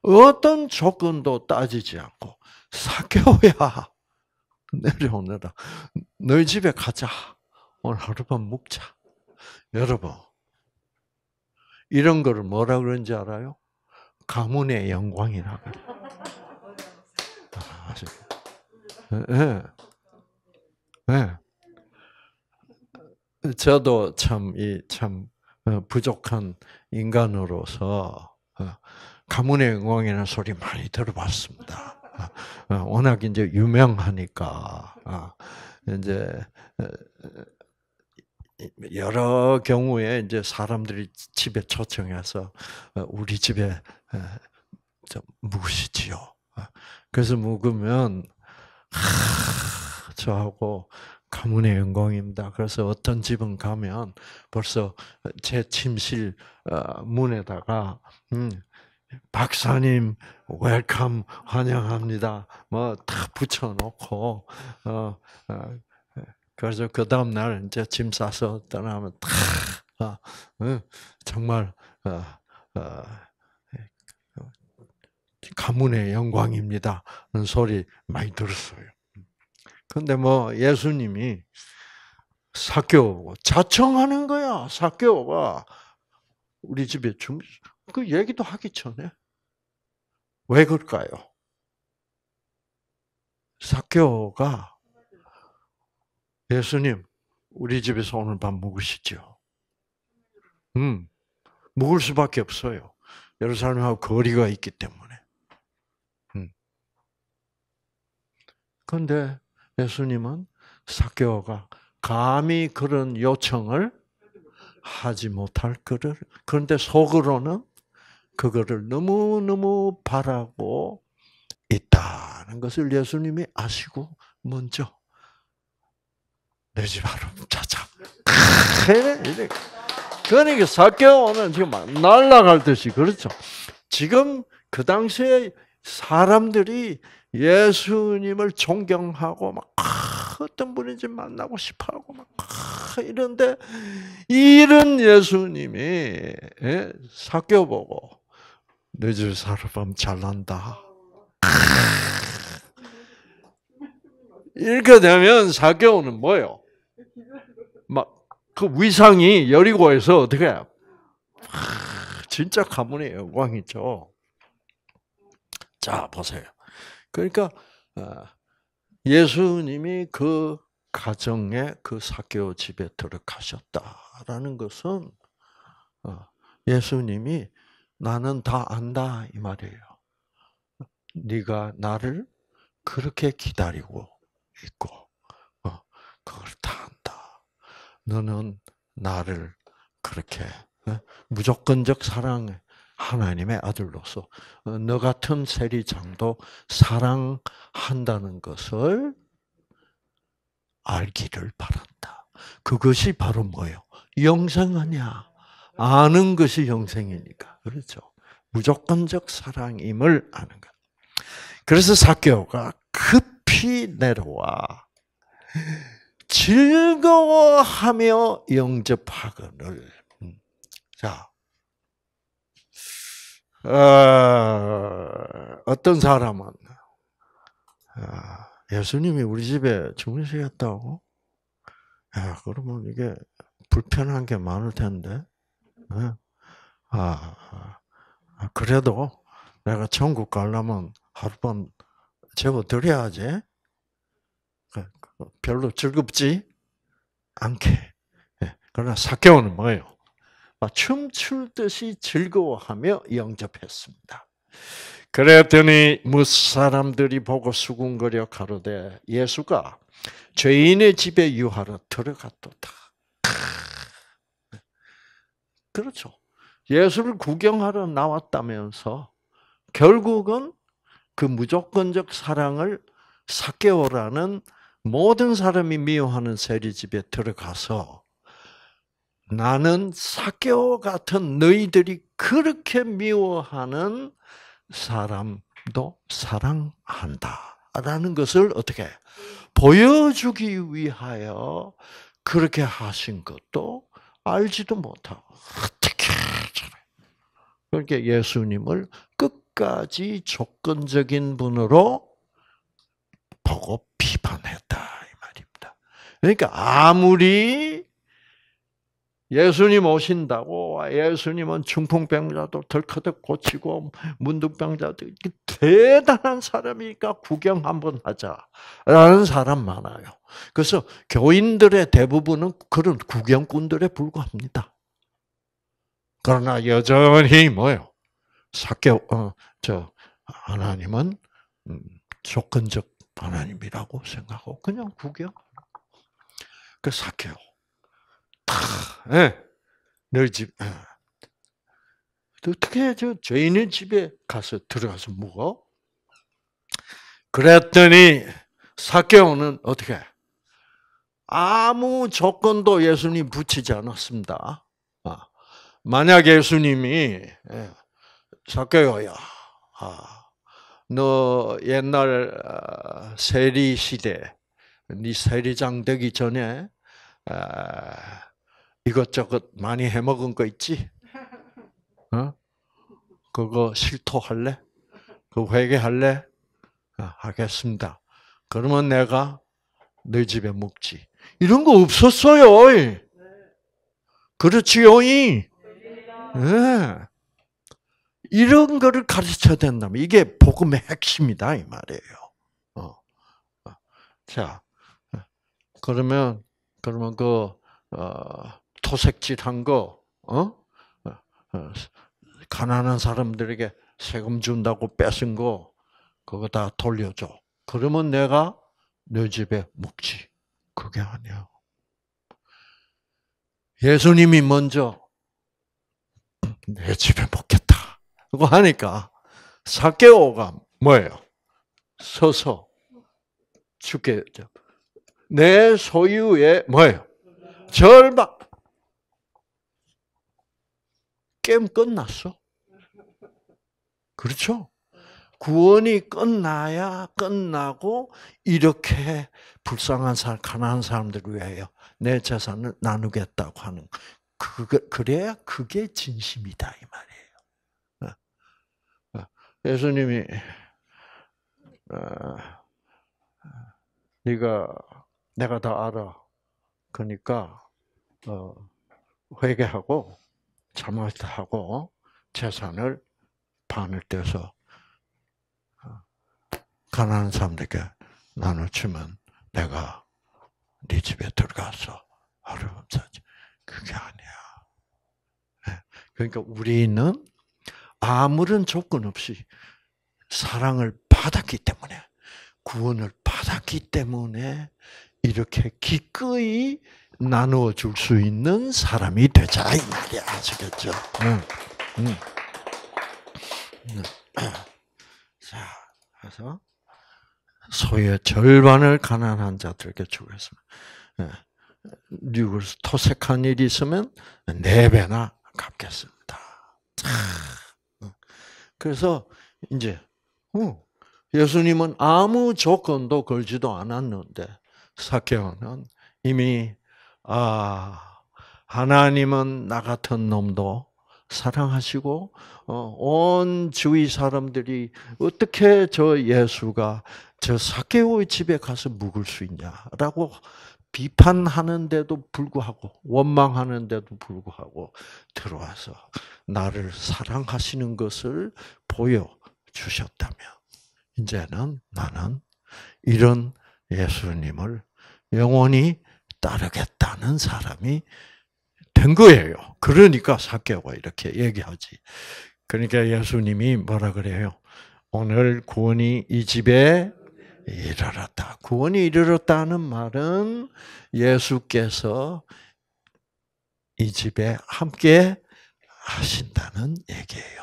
어떤 조건도 따지지 않고 사케오야 내려오느라 너희 집에 가자 오늘 하룻밤 묵자 여러분 이런 거를 뭐라 그런지 알아요? 가문의 영광이라 그래. 아, 예. 네. 네. 저도 참, 이, 참, 어, 부족한 인간으로서, 어, 가문의 영광이라는 소리 많이 들어봤습니다. 어, 워낙 이제 유명하니까, 이제, 여러 경우에 이제 사람들이 집에 초청해서 우리 집에 좀 묵으시지요. 그래서 묵으면 하, 저하고 가문의 영광입니다. 그래서 어떤 집은 가면 벌써 제 침실 어, 문에다가 음, 박사님 웰컴 환영합니다. 뭐 다 붙여놓고 어, 어, 그래서 그 다음 날 이제 짐 싸서 떠나면 다 어, 응, 어, 정말 어, 가문의 영광입니다. 는 소리 많이 들었어요. 근데 뭐 예수님이 사교 자청하는 거야. 사교가 우리 집에 중 그 얘기도 하기 전에 왜 그럴까요? 사교가 예수님 우리 집에서 오늘 밤먹으시죠 음, 묵을 수밖에 없어요. 여러 사람하고 거리가 있기 때문에. 그런데 음. 예수님은 사교가 감히 그런 요청을 하지 못할 거를 그런데 속으로는 그거를 너무너무 바라고 있다는 것을 예수님이 아시고 먼저 내 집 하루 찾아. 그러니까 사개는 지금 날라갈 듯이 그렇죠. 지금 그 당시에 사람들이 예수님을 존경하고 막 어떤 분인지 만나고 싶어하고 막 이런데 이런 예수님이 예? 사교 보고 내희들 사람 잘난다. 이렇게 되면 사교는 뭐요? 막 그 위상이 여리고에서 어떻게 아, 진짜 가문의 영광이죠. 자, 보세요. 그러니까 어, 예수님이 그 가정에 그 사교 집에 들어가셨다라는 것은 어, 예수님이 나는 다 안다 이 말이에요. 네가 나를 그렇게 기다리고 있고 어, 그걸 다 안다. 너는 나를 그렇게 무조건적 사랑해. 하나님의 아들로서 어, 너 같은 세리장도 사랑한다는 것을 알기를 바란다. 그것이 바로 뭐예요? 영생 아니 아는 것이 영생이니까. 그렇죠. 무조건적 사랑임을 아는 것. 그래서 사케가 급히 내려와 즐거워하며 영접하거늘. 음. 자, 어, 떤 사람은 어, 예수님이 우리 집에 주무시겠다고? 예, 그러면 이게 불편한 게 많을 텐데. 예. 아, 아, 그래도 내가 천국 가려면 하룻밤 재워드려야지. 그, 그, 별로 즐겁지 않게. 예, 그러나 사개오는 뭐예요? 춤출듯이 즐거워하며 영접했습니다. 그랬더니 무사람들이 보고 수군거려 가로되 예수가 죄인의 집에 유하러 들어갔도다. 그렇죠. 예수를 구경하러 나왔다면서 결국은 그 무조건적 사랑을 사케오라는 모든 사람이 미워하는 세리집에 들어가서 나는 사교 같은 너희들이 그렇게 미워하는 사람도 사랑한다. 라는 것을 어떻게 보여주기 위하여 그렇게 하신 것도 알지도 못하고 어떻게 저래. 그러니 예수님을 끝까지 조건적인 분으로 보고 비판했다 이 말입니다. 그러니까 아무리 예수님 오신다고 예수님은 중풍병자도 덜커덕 고치고 문둥병자도 대단한 사람이니까 구경 한번 하자라는 사람 많아요. 그래서 교인들의 대부분은 그런 구경꾼들에 불과합니다. 그러나 여전히 뭐요? 사교 어저 하나님은 음, 조건적 하나님이라고 생각하고 그냥 구경. 그사케 다, 예. 너 집, 예. 어떻게 저 죄인의 집에 가서 들어가서 묵어? 그랬더니 사케오는 어떻게? 아무 조건도 예수님 붙이지 않았습니다. 아, 만약 예수님이 예, 사케오야, 아, 너 옛날 아, 세리 시대, 네 세리장 되기 전에 이것저것 많이 해먹은 거 있지? 어? 그거 실토할래? 그 회개할래? 하겠습니다. 아, 그러면 내가 너 집에 묵지. 이런 거 없었어요. 네. 그렇지요. 네. 이런 거를 가르쳐야 된다면 이게 복음의 핵심이다 이 말이에요. 어. 아, 자, 어. 그러면 그러면 그 어, 토색질한 거, 어? 어? 가난한 사람들에게 세금 준다고 뺏은 거, 그거 다 돌려줘. 그러면 내가 너 집에 묵지. 그게 아니야. 예수님이 먼저 내 집에 묵겠다. 고 하니까 사케오가 뭐예요? 서서 죽게 내 소유의 뭐예요? 절반 게임 끝났어. 그렇죠? 구원이 끝나야 끝나고 이렇게 불쌍한 사람, 가난한 사람들을 위하여 내 재산을 나누겠다고 하는 그 그래야 그게 진심이다 이 말이에요. 어, 어. 예수님이 어, 네가 내가 다 알아. 그러니까 회개하고 잘못하고 재산을 반을 떼서 어, 가난한 사람들에게 나눠주면 내가 네 집에 들어가서 하루 밤사지 그게 아니야. 예. 그러니까 우리는 아무런 조건 없이 사랑을 받았기 때문에 구원을 받았기 때문에 이렇게 기꺼이 나누어 줄 수 있는 사람이 되자 이말이 아시겠죠? 응. 네. 응. 음. 음. 네. 자 그래서 소의 절반을 가난한 자들에게 주겠습니다. 뉴글스 토색한 일이 있으면 네 배나 갚겠습니다. 음. 그래서 이제 어, 예수님은 아무 조건도 걸지도 않았는데 사케오는 이미 아, 하나님은 나 같은 놈도 사랑하시고 어, 온 주위 사람들이 어떻게 저 예수가 저 사케오의 집에 가서 묵을 수 있냐라고 비판하는데도 불구하고 원망하는데도 불구하고 들어와서 나를 사랑하시는 것을 보여 주셨다면 이제는 나는 이런 예수님을 영원히 따르겠다는 사람이 된 거예요. 그러니까 사개와 이렇게 얘기하지. 그러니까 예수님이 뭐라 그래요? 오늘 구원이 이 집에 이르렀다. 구원이 이르렀다는 말은 예수께서 이 집에 함께 하신다는 얘기예요.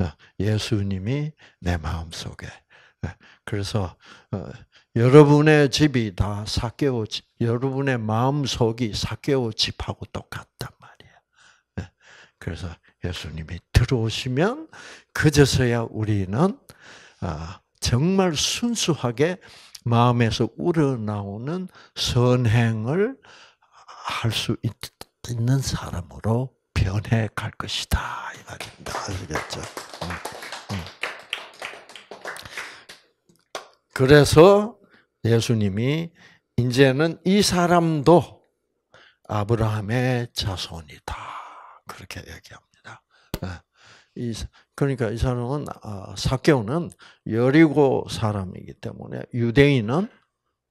어, 예수님이 내 마음 속에. 어, 그래서 어, 여러분의 집이 다 사케오 집, 여러분의 마음속이 사케오 집하고 똑같단 말이야. 예. 그래서 예수님이 들어오시면 그제서야 우리는 아, 정말 순수하게 마음에서 우러나오는 선행을 할 수 있는 사람으로 변해 갈 것이다. 이 말입니다. 아시겠죠? 음, 음. 그래서 예수님이 이제는 이 사람도 아브라함의 자손이다. 그렇게 얘기합니다. 예. 그러니까 이 사람은 아, 사개오는 여리고 사람이기 때문에 유대인은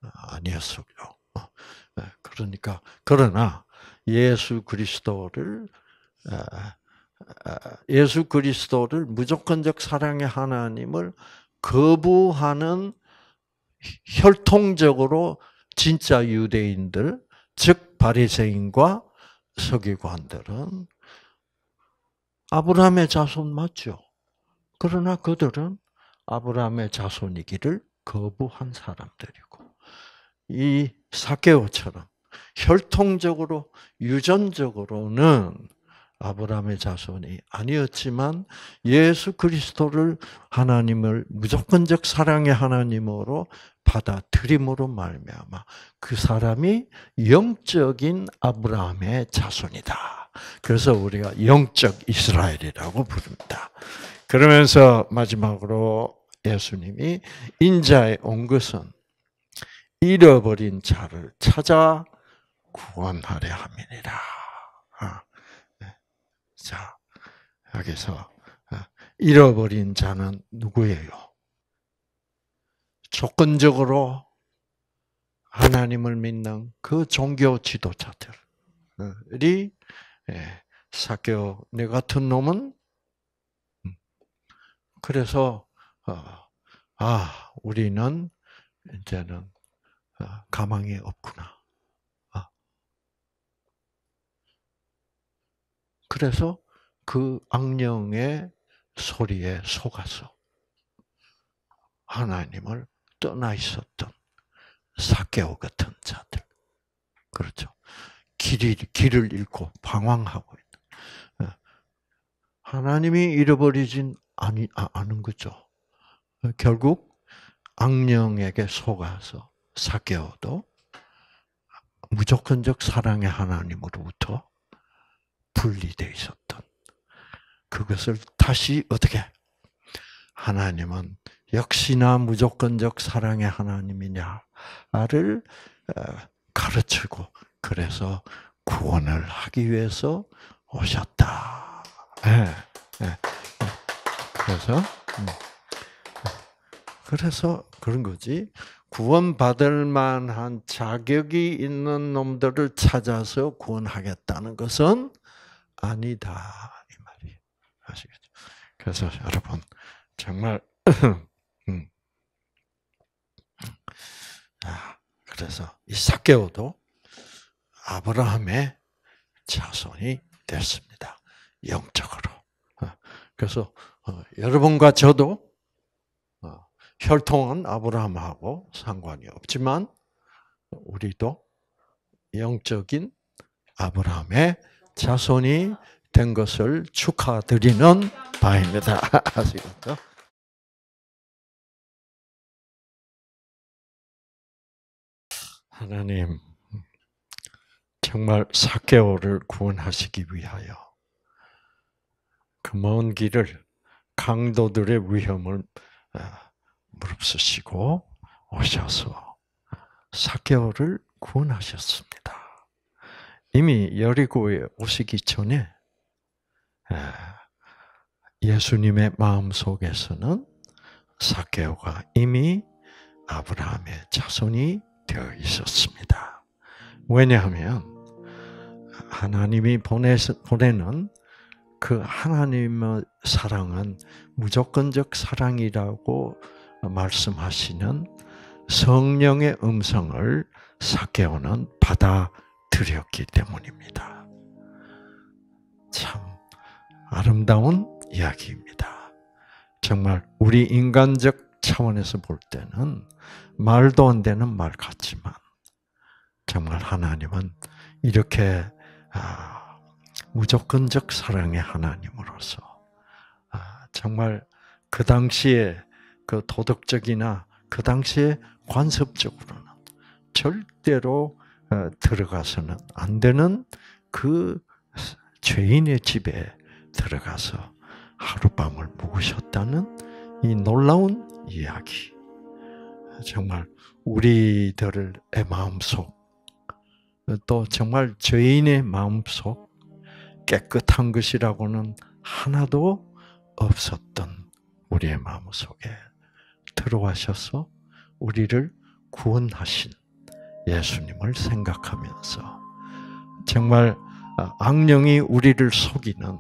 아니었어요. 어, 예. 그러니까 그러나 예수 그리스도를 예수 그리스도를 무조건적 사랑의 하나님을 거부하는 혈통적으로 진짜 유대인들, 즉 바리새인과 서기관들은 아브라함의 자손 맞죠. 그러나 그들은 아브라함의 자손이기를 거부한 사람들이고 이 사케오처럼 혈통적으로 유전적으로는 아브라함의 자손이 아니었지만 예수 그리스도를 하나님을 무조건적 사랑의 하나님으로 받아들임으로 말미암아 그 사람이 영적인 아브라함의 자손이다. 그래서 우리가 영적 이스라엘이라고 부릅니다. 그러면서 마지막으로 예수님이 인자에 온 것은 잃어버린 자를 찾아 구원하려 함이니라. 아, 자, 여기서 아, 잃어버린 자는 누구예요? 조건적으로 하나님을 믿는 그 종교 지도자들이 예, 사교 내 같은 놈은 음. 그래서 어, 아 우리는 이제는 어, 가망이 없구나. 그래서 그 악령의 소리에 속아서 하나님을 떠나 있었던 사개오 같은 자들. 그렇죠. 길이, 길을 잃고 방황하고 있는. 예. 하나님이 잃어버리진 아니, 아, 않은 거죠. 예, 결국 악령에게 속아서 사개오도 무조건적 사랑의 하나님으로부터 분리되어 있었던 그것을 다시 어떻게 하나님은 역시나 무조건적 사랑의 하나님이냐를 어, 가르치고 그래서 구원을 하기 위해서 오셨다. 예, 예. 그래서 음. 그래서 그런 거지. 구원받을 만한 자격이 있는 놈들을 찾아서 구원하겠다는 것은 아니다 이 말이 아시겠죠? 그래서 여러분 정말 음. 아, 그래서 이 사개오도 아브라함의 자손이 됐습니다. 영적으로. 어, 그래서 어, 여러분과 저도 어, 혈통은 아브라함하고 상관이 없지만 우리도 영적인 아브라함의 자손이 된 것을 축하드리는 바입니다. 아시겠죠? 하나님, 정말 사개오를 구원하시기 위하여 그 먼 길을 강도들의 위험을 아, 무릅쓰시고 오셔서 사개오를 구원하셨습니다. 이미 여리고에 오시기 전에 예수님의 마음 속에서는 사케오가 이미 아브라함의 자손이 되어 있었습니다. 왜냐하면 하나님이 보내는그 하나님의 사랑은 무조건적 사랑이라고 말씀하시는 성령의 음성을 사케오는 받아 드렸기 때문입니다. 참 아름다운 이야기입니다. 정말 우리 인간적 차원에서 볼 때는 말도 안 되는 말 같지만 정말 하나님은 이렇게 아, 무조건적 사랑의 하나님으로서 아, 정말 그 당시에 그 도덕적이나 그 당시에 관습적으로는 절대로 어, 들어가서는 안 되는 그 죄인의 집에 들어가서 하룻밤을 묵으셨다는 이 놀라운 이야기. 정말 우리들의 마음속 또 정말 죄인의 마음속 깨끗한 것이라고는 하나도 없었던 우리의 마음속에 들어와셔서 우리를 구원하신 예수님을 생각하면서 정말 아, 악령이 우리를 속이는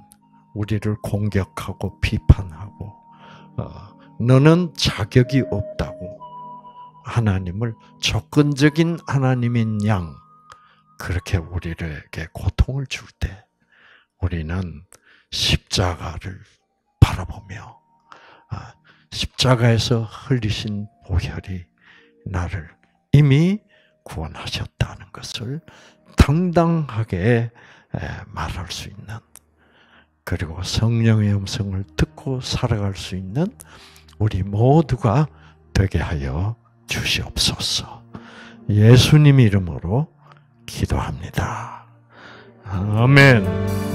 우리를 공격하고 비판하고 어, 너는 자격이 없다고 하나님을 조건적인 하나님인 양 그렇게 우리에게 고통을 줄 때 우리는 십자가를 바라보며 아, 십자가에서 흘리신 보혈이 나를 이미 구원하셨다는 것을 당당하게 말할 수 있는 그리고 성령의 음성을 듣고 살아갈 수 있는 우리 모두가 되게 하여 주시옵소서. 예수님 이름으로 기도합니다. 아멘.